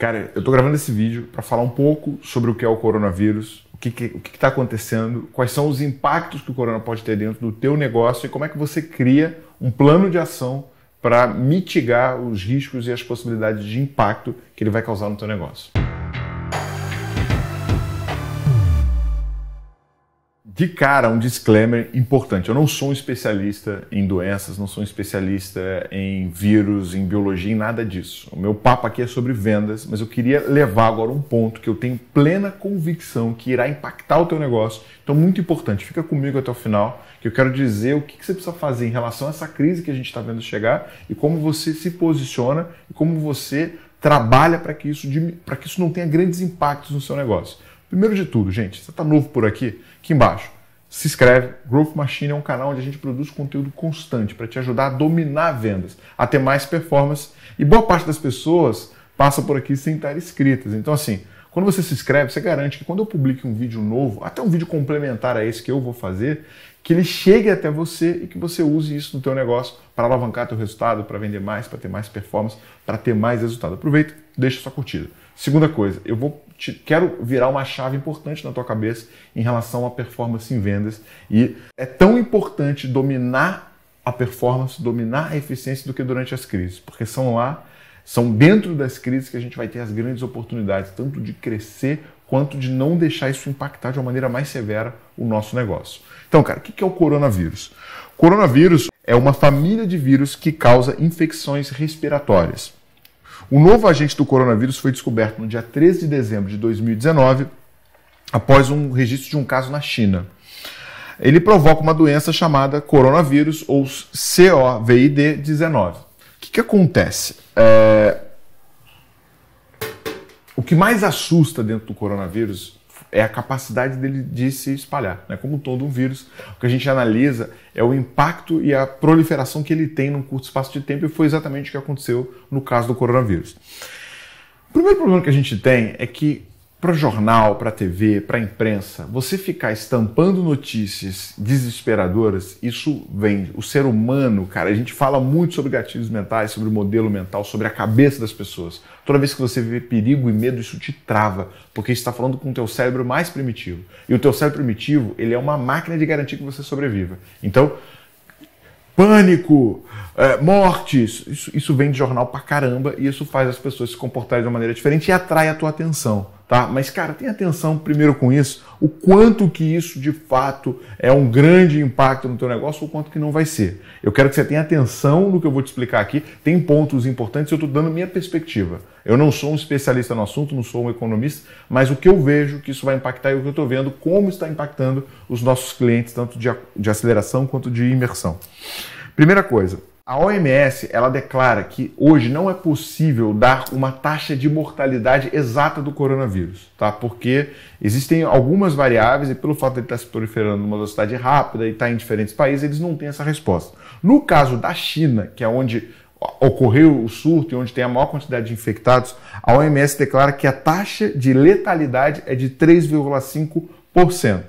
Cara, eu tô gravando esse vídeo para falar um pouco sobre o que é o coronavírus, o que está acontecendo, quais são os impactos que o corona pode ter dentro do teu negócio e como é que você cria um plano de ação para mitigar os riscos e as possibilidades de impacto que ele vai causar no teu negócio. de cara, um disclaimer importante. Eu não sou um especialista em doenças, não sou um especialista em vírus, em biologia, em nada disso. O meu papo aqui é sobre vendas, mas eu queria levar agora um ponto que eu tenho plena convicção que irá impactar o teu negócio. Então, muito importante, fica comigo até o final, que eu quero dizer o que você precisa fazer em relação a essa crise que a gente está vendo chegar e como você se posiciona e como você trabalha para que, isso, que isso não tenha grandes impactos no seu negócio. Primeiro de tudo, gente, você está novo por aqui? aqui embaixo. Se inscreve, Growth Machine é um canal onde a gente produz conteúdo constante para te ajudar a dominar vendas, a ter mais performance. E boa parte das pessoas passa por aqui sem estar inscritas. Então, assim, quando você se inscreve, você garante que quando eu publique um vídeo novo, até um vídeo complementar a esse que eu vou fazer, que ele chegue até você e que você use isso no teu negócio para alavancar teu resultado, para vender mais, para ter mais performance, para ter mais resultado. Aproveita, deixa sua curtida. Segunda coisa, eu vou te, quero virar uma chave importante na tua cabeça em relação à performance em vendas. E é tão importante dominar a performance, dominar a eficiência do que durante as crises, porque são lá, são dentro das crises que a gente vai ter as grandes oportunidades, tanto de crescer quanto de não deixar isso impactar de uma maneira mais severa o nosso negócio. Então, cara, o que é o coronavírus? Coronavírus é uma família de vírus que causa infecções respiratórias. O novo agente do coronavírus foi descoberto no dia 13 de dezembro de 2019, após um registro de um caso na China. Ele provoca uma doença chamada coronavírus ou COVID-19. O que, que acontece? É... O que mais assusta dentro do coronavírus é a capacidade dele de se espalhar. Né? Como todo um vírus, o que a gente analisa é o impacto e a proliferação que ele tem num curto espaço de tempo, e foi exatamente o que aconteceu no caso do coronavírus. O primeiro problema que a gente tem é que para jornal, para TV, para imprensa, você ficar estampando notícias desesperadoras, isso vem. O ser humano, cara, a gente fala muito sobre gatilhos mentais, sobre o modelo mental, sobre a cabeça das pessoas. Toda vez que você vê perigo e medo, isso te trava, porque está falando com o teu cérebro mais primitivo. E o teu cérebro primitivo, ele é uma máquina de garantir que você sobreviva. Então, pânico, é, mortes. Isso, isso vem de jornal pra caramba e isso faz as pessoas se comportarem de uma maneira diferente e atrai a tua atenção tá? Mas cara, tenha atenção primeiro com isso, o quanto que isso de fato é um grande impacto no teu negócio ou quanto que não vai ser. Eu quero que você tenha atenção no que eu vou te explicar aqui. Tem pontos importantes, eu estou dando minha perspectiva. Eu não sou um especialista no assunto, não sou um economista, mas o que eu vejo que isso vai impactar e o que eu estou vendo como está impactando os nossos clientes tanto de, de aceleração quanto de imersão. Primeira coisa, a OMS ela declara que hoje não é possível dar uma taxa de mortalidade exata do coronavírus, tá? Porque existem algumas variáveis e pelo fato de ele estar se proliferando numa velocidade rápida e estar tá em diferentes países, eles não têm essa resposta. No caso da China, que é onde ocorreu o surto e onde tem a maior quantidade de infectados, a OMS declara que a taxa de letalidade é de 3,5%,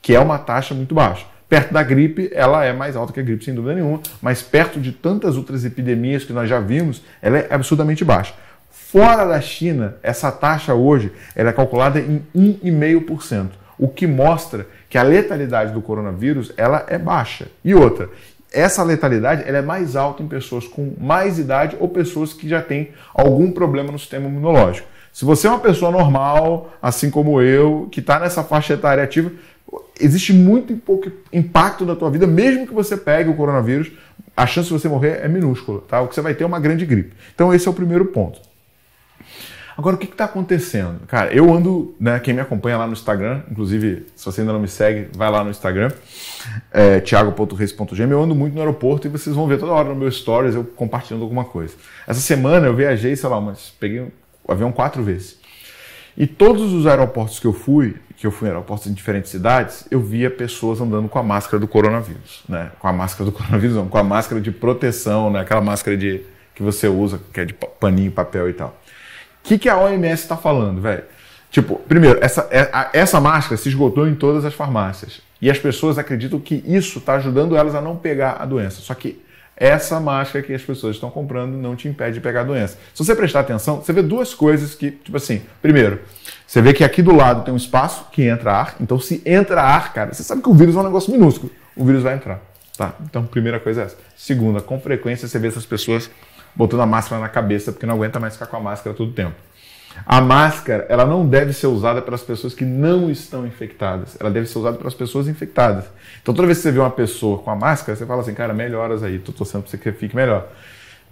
que é uma taxa muito baixa. Perto da gripe, ela é mais alta que a gripe, sem dúvida nenhuma, mas perto de tantas outras epidemias que nós já vimos, ela é absurdamente baixa. Fora da China, essa taxa hoje ela é calculada em 1,5%, o que mostra que a letalidade do coronavírus ela é baixa. E outra, essa letalidade ela é mais alta em pessoas com mais idade ou pessoas que já têm algum problema no sistema imunológico. Se você é uma pessoa normal, assim como eu, que está nessa faixa etária ativa, existe muito pouco impacto na tua vida, mesmo que você pegue o coronavírus, a chance de você morrer é minúscula, tá? O que você vai ter é uma grande gripe. Então esse é o primeiro ponto. Agora, o que está acontecendo? Cara, eu ando, né? Quem me acompanha lá no Instagram, inclusive, se você ainda não me segue, vai lá no Instagram, é, thiago.reis.gm. Eu ando muito no aeroporto e vocês vão ver toda hora no meu stories eu compartilhando alguma coisa. Essa semana eu viajei, sei lá, mas peguei o avião quatro vezes. E todos os aeroportos que eu fui, que eu fui em aeroportos em diferentes cidades, eu via pessoas andando com a máscara do coronavírus, né? Com a máscara do coronavírus, não, com a máscara de proteção, né? Aquela máscara de que você usa, que é de paninho, papel e tal. O que, que a OMS está falando, velho? Tipo, primeiro, essa, é, essa máscara se esgotou em todas as farmácias. E as pessoas acreditam que isso está ajudando elas a não pegar a doença. Só que essa máscara que as pessoas estão comprando não te impede de pegar a doença. Se você prestar atenção, você vê duas coisas que, tipo assim, primeiro, você vê que aqui do lado tem um espaço que entra ar, então se entra ar, cara, você sabe que o vírus é um negócio minúsculo, o vírus vai entrar, tá? Então, primeira coisa é essa. Segunda, com frequência você vê essas pessoas botando a máscara na cabeça porque não aguenta mais ficar com a máscara todo o tempo. A máscara, ela não deve ser usada pelas pessoas que não estão infectadas. Ela deve ser usada pelas pessoas infectadas. Então, toda vez que você vê uma pessoa com a máscara, você fala assim, cara, melhoras aí, tô torcendo pra você que fique melhor.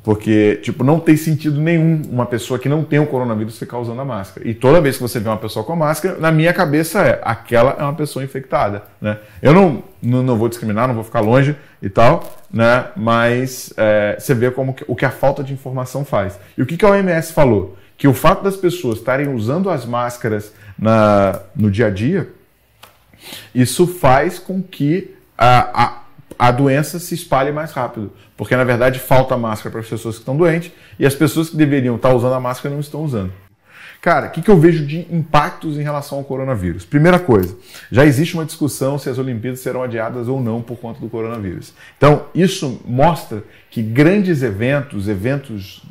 Porque, tipo, não tem sentido nenhum uma pessoa que não tem o coronavírus ficar usando a máscara. E toda vez que você vê uma pessoa com a máscara, na minha cabeça é, aquela é uma pessoa infectada, né? Eu não, não, não vou discriminar, não vou ficar longe e tal, né? Mas é, você vê como que, o que a falta de informação faz. E o que, que a OMS falou? que o fato das pessoas estarem usando as máscaras na, no dia a dia, isso faz com que a, a a doença se espalhe mais rápido. Porque, na verdade, falta máscara para as pessoas que estão doentes e as pessoas que deveriam estar usando a máscara não estão usando. Cara, o que, que eu vejo de impactos em relação ao coronavírus? Primeira coisa, já existe uma discussão se as Olimpíadas serão adiadas ou não por conta do coronavírus. Então, isso mostra que grandes eventos, eventos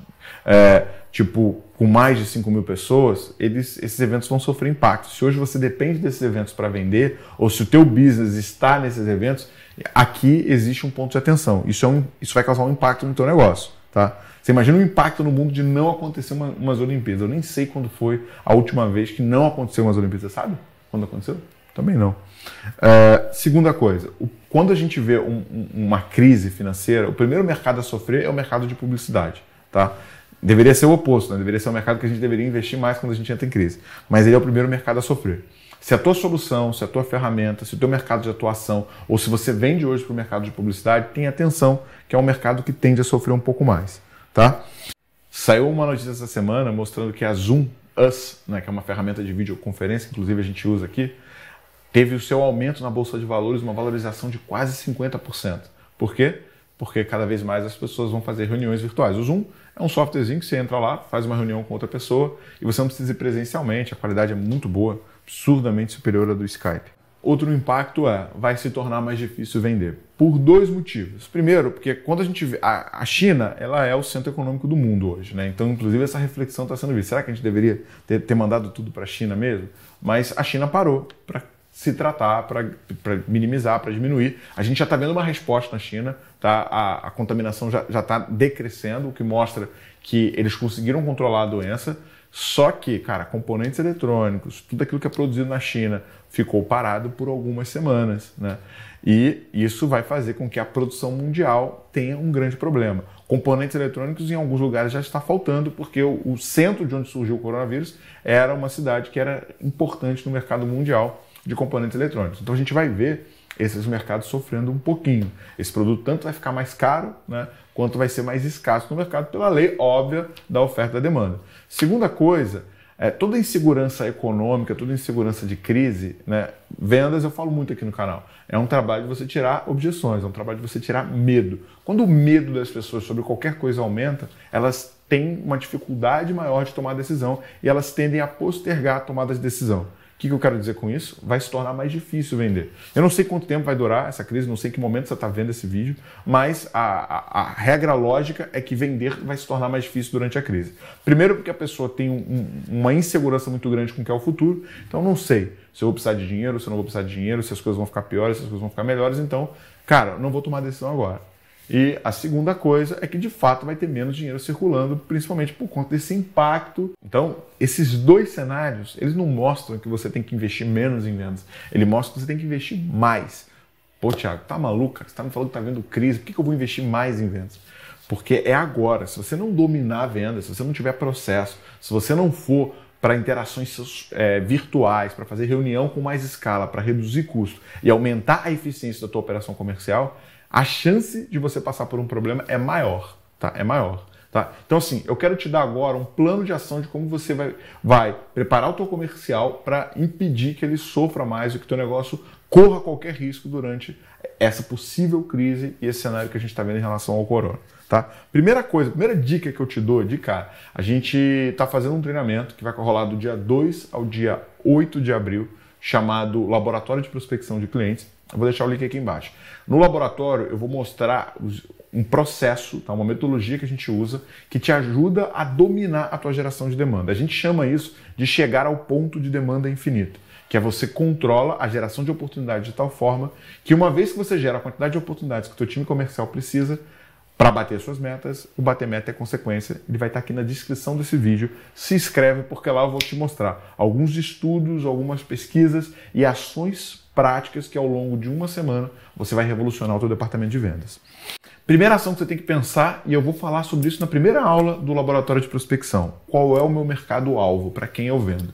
é, tipo, com mais de 5 mil pessoas, eles, esses eventos vão sofrer impacto. Se hoje você depende desses eventos para vender, ou se o teu business está nesses eventos, aqui existe um ponto de atenção. Isso, é um, isso vai causar um impacto no teu negócio, tá? Você imagina o impacto no mundo de não acontecer uma, umas Olimpíadas. Eu nem sei quando foi a última vez que não aconteceu umas Olimpíadas, sabe? Quando aconteceu? Também não. É, segunda coisa, o, quando a gente vê um, um, uma crise financeira, o primeiro mercado a sofrer é o mercado de publicidade, tá? Deveria ser o oposto, né? deveria ser um mercado que a gente deveria investir mais quando a gente entra em crise. Mas ele é o primeiro mercado a sofrer. Se a tua solução, se a tua ferramenta, se o teu mercado de atuação, ou se você vende hoje para o mercado de publicidade, tenha atenção, que é um mercado que tende a sofrer um pouco mais, tá? Saiu uma notícia essa semana mostrando que a Zoom Us, né, que é uma ferramenta de videoconferência, inclusive a gente usa aqui, teve o seu aumento na bolsa de valores, uma valorização de quase 50%. Por quê? porque cada vez mais as pessoas vão fazer reuniões virtuais. O Zoom é um softwarezinho que você entra lá, faz uma reunião com outra pessoa e você não precisa ir presencialmente, a qualidade é muito boa, absurdamente superior à do Skype. Outro impacto é, vai se tornar mais difícil vender. Por dois motivos. Primeiro, porque quando a gente vê, a, China, ela é o centro econômico do mundo hoje, né? Então, inclusive, essa reflexão está sendo vista. Será que a gente deveria ter, ter mandado tudo para a China mesmo? Mas a China parou para se tratar para minimizar, para diminuir. A gente já está vendo uma resposta na China, tá? a, a contaminação já está decrescendo, o que mostra que eles conseguiram controlar a doença. Só que, cara, componentes eletrônicos, tudo aquilo que é produzido na China ficou parado por algumas semanas, né? E isso vai fazer com que a produção mundial tenha um grande problema. Componentes eletrônicos em alguns lugares já está faltando, porque o, o centro de onde surgiu o coronavírus era uma cidade que era importante no mercado mundial de componentes eletrônicos. Então a gente vai ver esses mercados sofrendo um pouquinho. Esse produto tanto vai ficar mais caro, né, quanto vai ser mais escasso no mercado pela lei óbvia da oferta e da demanda. Segunda coisa, é, toda insegurança econômica, toda insegurança de crise, né, vendas eu falo muito aqui no canal, é um trabalho de você tirar objeções, é um trabalho de você tirar medo. Quando o medo das pessoas sobre qualquer coisa aumenta, elas têm uma dificuldade maior de tomar decisão e elas tendem a postergar a tomada de decisão. O que eu quero dizer com isso? Vai se tornar mais difícil vender. Eu não sei quanto tempo vai durar essa crise, não sei em que momento você está vendo esse vídeo, mas a, a, a, regra lógica é que vender vai se tornar mais difícil durante a crise. Primeiro, porque a pessoa tem um, uma insegurança muito grande com o que é o futuro, então não sei se eu vou precisar de dinheiro, se eu não vou precisar de dinheiro, se as coisas vão ficar piores, se as coisas vão ficar melhores, então, cara, não vou tomar decisão agora. E a segunda coisa é que de fato vai ter menos dinheiro circulando, principalmente por conta desse impacto. Então, esses dois cenários, eles não mostram que você tem que investir menos em vendas. Ele mostra que você tem que investir mais. Pô, Thiago, tá maluco? Você tá me falando que tá vendo crise, por que, que eu vou investir mais em vendas? Porque é agora. Se você não dominar a venda, se você não tiver processo, se você não for para interações é, virtuais, para fazer reunião com mais escala, para reduzir custo e aumentar a eficiência da tua operação comercial, a chance de você passar por um problema é maior, tá? É maior. Tá? Então, assim, eu quero te dar agora um plano de ação de como você vai, vai preparar o teu comercial para impedir que ele sofra mais e que o teu negócio corra qualquer risco durante essa possível crise e esse cenário que a gente está vendo em relação ao corona. Tá? Primeira coisa, primeira dica que eu te dou, de cara, a gente está fazendo um treinamento que vai rolar do dia 2 ao dia 8 de abril, chamado Laboratório de Prospecção de Clientes. Eu vou deixar o link aqui embaixo. No laboratório, eu vou mostrar um processo, tá? uma metodologia que a gente usa que te ajuda a dominar a tua geração de demanda. A gente chama isso de chegar ao ponto de demanda infinita, que é você controla a geração de oportunidades de tal forma que uma vez que você gera a quantidade de oportunidades que o teu time comercial precisa, para bater suas metas, o bater meta é consequência. Ele vai estar aqui na descrição desse vídeo. Se inscreve porque lá eu vou te mostrar alguns estudos, algumas pesquisas e ações práticas que ao longo de uma semana você vai revolucionar o seu departamento de vendas. Primeira ação que você tem que pensar, e eu vou falar sobre isso na primeira aula do laboratório de prospecção. Qual é o meu mercado alvo, para quem eu vendo?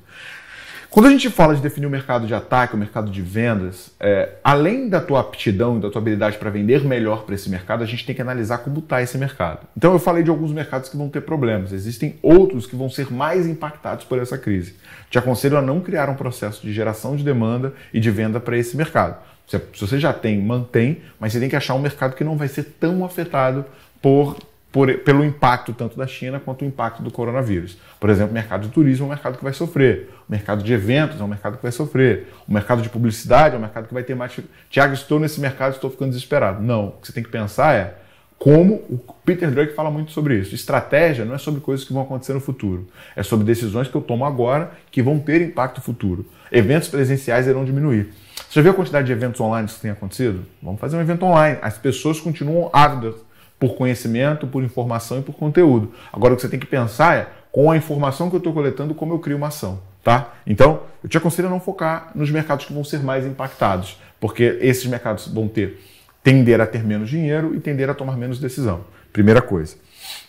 Quando a gente fala de definir o mercado de ataque, o mercado de vendas, é, além da tua aptidão e da tua habilidade para vender melhor para esse mercado, a gente tem que analisar como está esse mercado. Então eu falei de alguns mercados que vão ter problemas, existem outros que vão ser mais impactados por essa crise. Te aconselho a não criar um processo de geração de demanda e de venda para esse mercado. Se você já tem, mantém, mas você tem que achar um mercado que não vai ser tão afetado por por, pelo impacto tanto da China quanto o impacto do coronavírus. Por exemplo, o mercado de turismo é um mercado que vai sofrer, o mercado de eventos é um mercado que vai sofrer, o mercado de publicidade é um mercado que vai ter mais. Tiago, estou nesse mercado, estou ficando desesperado. Não, o que você tem que pensar é como o Peter Drake fala muito sobre isso. Estratégia não é sobre coisas que vão acontecer no futuro, é sobre decisões que eu tomo agora que vão ter impacto futuro. Eventos presenciais irão diminuir. Você já viu a quantidade de eventos online que tem acontecido? Vamos fazer um evento online. As pessoas continuam ávidas por conhecimento, por informação e por conteúdo. Agora o que você tem que pensar é, com a informação que eu estou coletando, como eu crio uma ação. Tá? Então, eu te aconselho a não focar nos mercados que vão ser mais impactados, porque esses mercados vão ter tender a ter menos dinheiro e tender a tomar menos decisão. Primeira coisa.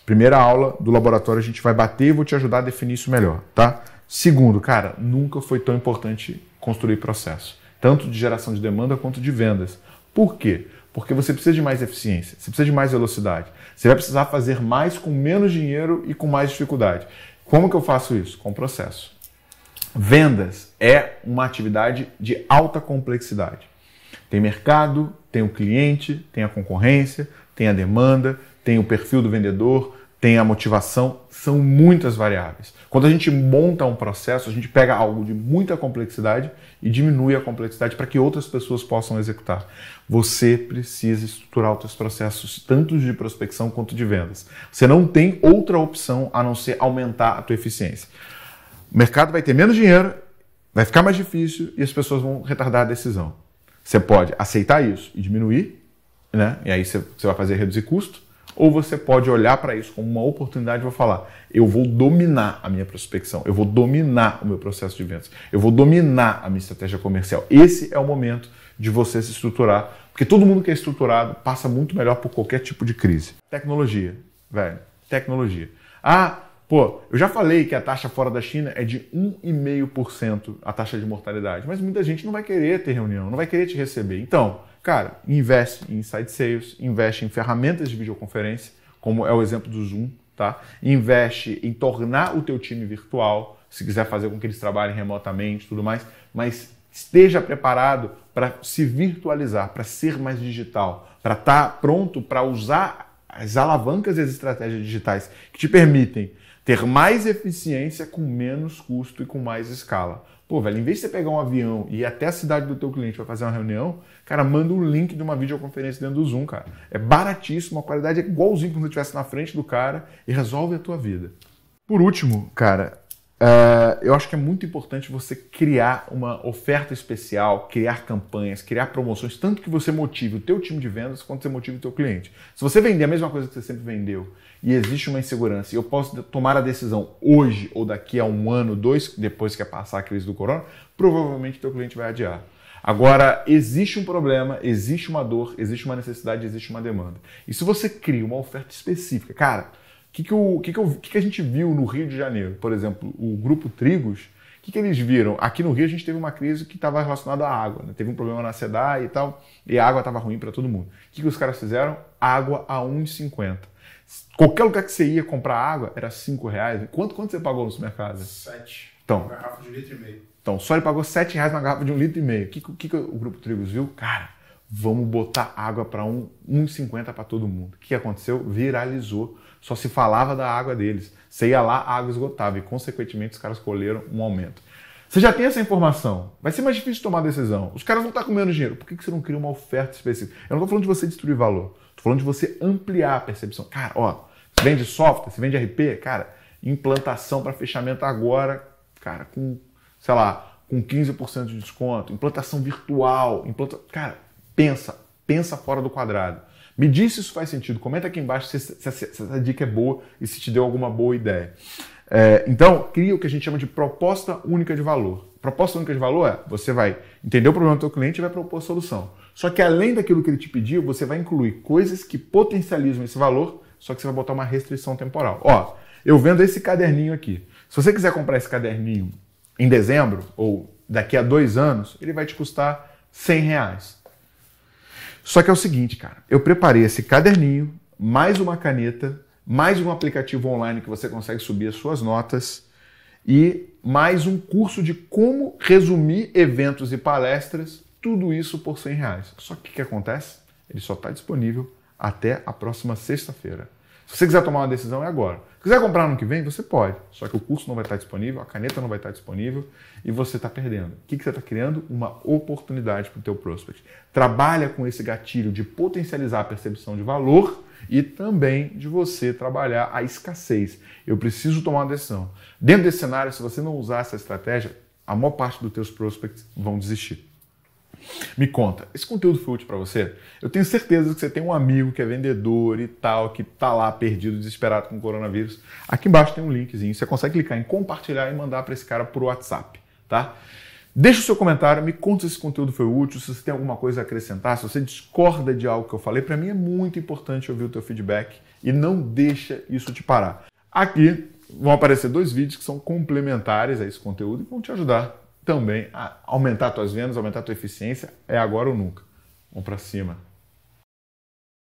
Primeira aula do laboratório a gente vai bater e vou te ajudar a definir isso melhor, tá? Segundo, cara, nunca foi tão importante construir processo, tanto de geração de demanda quanto de vendas. Por quê? porque você precisa de mais eficiência, você precisa de mais velocidade. Você vai precisar fazer mais com menos dinheiro e com mais dificuldade. Como que eu faço isso? Com processo. Vendas é uma atividade de alta complexidade. Tem mercado, tem o cliente, tem a concorrência, tem a demanda, tem o perfil do vendedor, tem a motivação, são muitas variáveis. Quando a gente monta um processo, a gente pega algo de muita complexidade e diminui a complexidade para que outras pessoas possam executar. Você precisa estruturar os seus processos, tanto de prospecção quanto de vendas. Você não tem outra opção a não ser aumentar a tua eficiência. O mercado vai ter menos dinheiro, vai ficar mais difícil e as pessoas vão retardar a decisão. Você pode aceitar isso e diminuir, né? E aí você vai fazer reduzir custo ou você pode olhar para isso como uma oportunidade e vou falar: eu vou dominar a minha prospecção, eu vou dominar o meu processo de vendas, eu vou dominar a minha estratégia comercial. Esse é o momento de você se estruturar, porque todo mundo que é estruturado passa muito melhor por qualquer tipo de crise. Tecnologia, velho, tecnologia. Ah, Pô, eu já falei que a taxa fora da China é de 1,5% a taxa de mortalidade, mas muita gente não vai querer ter reunião, não vai querer te receber. Então, cara, investe em inside sales, investe em ferramentas de videoconferência, como é o exemplo do Zoom, tá? Investe em tornar o teu time virtual, se quiser fazer com que eles trabalhem remotamente, tudo mais, mas esteja preparado para se virtualizar, para ser mais digital, para estar tá pronto para usar as alavancas e as estratégias digitais que te permitem ter mais eficiência com menos custo e com mais escala. Pô, velho, em vez de você pegar um avião e ir até a cidade do teu cliente para fazer uma reunião, cara, manda um link de uma videoconferência dentro do Zoom, cara. É baratíssimo, a qualidade é igualzinho como se estivesse na frente do cara e resolve a tua vida. Por último, cara, Uh, eu acho que é muito importante você criar uma oferta especial, criar campanhas, criar promoções, tanto que você motive o teu time de vendas quanto você motive o teu cliente. Se você vender a mesma coisa que você sempre vendeu e existe uma insegurança e eu posso tomar a decisão hoje ou daqui a um ano, dois, depois que passar a crise do corona, provavelmente o teu cliente vai adiar. Agora, existe um problema, existe uma dor, existe uma necessidade, existe uma demanda. E se você cria uma oferta específica, cara, que, que, o, que, que, eu, que, que a gente viu no Rio de Janeiro? Por exemplo, o grupo Trigos, o que, que eles viram? Aqui no Rio a gente teve uma crise que estava relacionada à água. Né? Teve um problema na seda e tal, e a água estava ruim para todo mundo. O que, que os caras fizeram? Água a 1,50. Qualquer lugar que você ia comprar água era 5 reais. Quanto, quanto você pagou no supermercado? 7. Então, uma garrafa de um litro e meio. Então, só ele pagou 7 reais uma garrafa de um litro e meio. O que, que, que o Grupo Trigos viu? Cara, vamos botar água para 1,50 para todo mundo. O que aconteceu? Viralizou só se falava da água deles. Você ia lá, a água esgotava e, consequentemente, os caras colheram um aumento. Você já tem essa informação. Vai ser mais difícil tomar decisão. Os caras vão estar tá com menos dinheiro. Por que você não cria uma oferta específica? Eu não estou falando de você destruir valor. Estou falando de você ampliar a percepção. Cara, ó, se vende software, se vende RP, cara, implantação para fechamento agora, cara, com, sei lá, com 15% de desconto, implantação virtual, implanta... cara, pensa, pensa fora do quadrado. Me diz se isso faz sentido. Comenta aqui embaixo se, se, se essa dica é boa e se te deu alguma boa ideia. É, então, cria o que a gente chama de proposta única de valor. Proposta única de valor é você vai entender o problema do seu cliente e vai propor solução. Só que além daquilo que ele te pediu, você vai incluir coisas que potencializam esse valor, só que você vai botar uma restrição temporal. Ó, eu vendo esse caderninho aqui. Se você quiser comprar esse caderninho em dezembro ou daqui a dois anos, ele vai te custar 100 reais. Só que é o seguinte, cara, eu preparei esse caderninho, mais uma caneta, mais um aplicativo online que você consegue subir as suas notas e mais um curso de como resumir eventos e palestras, tudo isso por 100 reais. Só que o que acontece? Ele só está disponível até a próxima sexta-feira. Se você quiser tomar uma decisão, é agora. Se quiser comprar no que vem, você pode. Só que o curso não vai estar disponível, a caneta não vai estar disponível e você está perdendo. O que, que você está criando? Uma oportunidade para o teu prospect. Trabalha com esse gatilho de potencializar a percepção de valor e também de você trabalhar a escassez. Eu preciso tomar uma decisão. Dentro desse cenário, se você não usar essa estratégia, a maior parte dos teus prospects vão desistir. Me conta, esse conteúdo foi útil para você? Eu tenho certeza que você tem um amigo que é vendedor e tal, que está lá perdido, desesperado com o coronavírus. Aqui embaixo tem um linkzinho, você consegue clicar em compartilhar e mandar para esse cara por WhatsApp, tá? Deixa o seu comentário, me conta se esse conteúdo foi útil, se você tem alguma coisa a acrescentar, se você discorda de algo que eu falei, para mim é muito importante ouvir o teu feedback e não deixa isso te parar. Aqui vão aparecer dois vídeos que são complementares a esse conteúdo e vão te ajudar também aumentar tuas vendas, aumentar tua eficiência, é agora ou nunca. Vamos para cima.